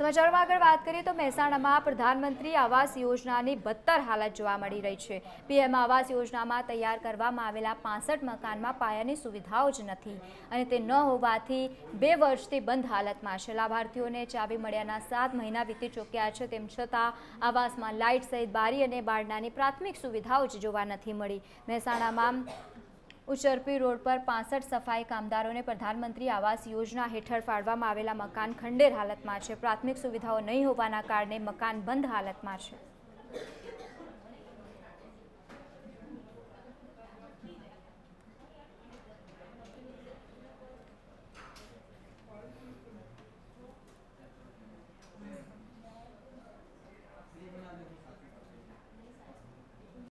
સમાચારમાં આગળ વાત કરીએ તો મહેસાણામાં પ્રધાનમંત્રી આવાસ યોજનાની બદતર હાલત જોવા મળી રહી છે પીએમ આવાસ યોજનામાં તૈયાર કરવામાં આવેલા પાસઠ મકાનમાં પાયાની સુવિધાઓ જ નથી અને તે ન હોવાથી બે વર્ષથી બંધ હાલતમાં છે લાભાર્થીઓને ચાવી મળ્યાના સાત મહિના વીતી ચૂક્યા છે તેમ છતાં આવાસમાં લાઇટ સહિત બારી અને બારણાની પ્રાથમિક સુવિધાઓ જ જોવા નથી મળી મહેસાણામાં ઉચરપી રોડ પર પાસઠ સફાઈ કામદારોને પ્રધાનમંત્રી આવાસ યોજના હેઠળ ફાળવામાં આવેલા મકાન ખંડેર હાલતમાં છે પ્રાથમિક સુવિધાઓ નહીં હોવાના કારણે મકાન બંધ હાલતમાં છે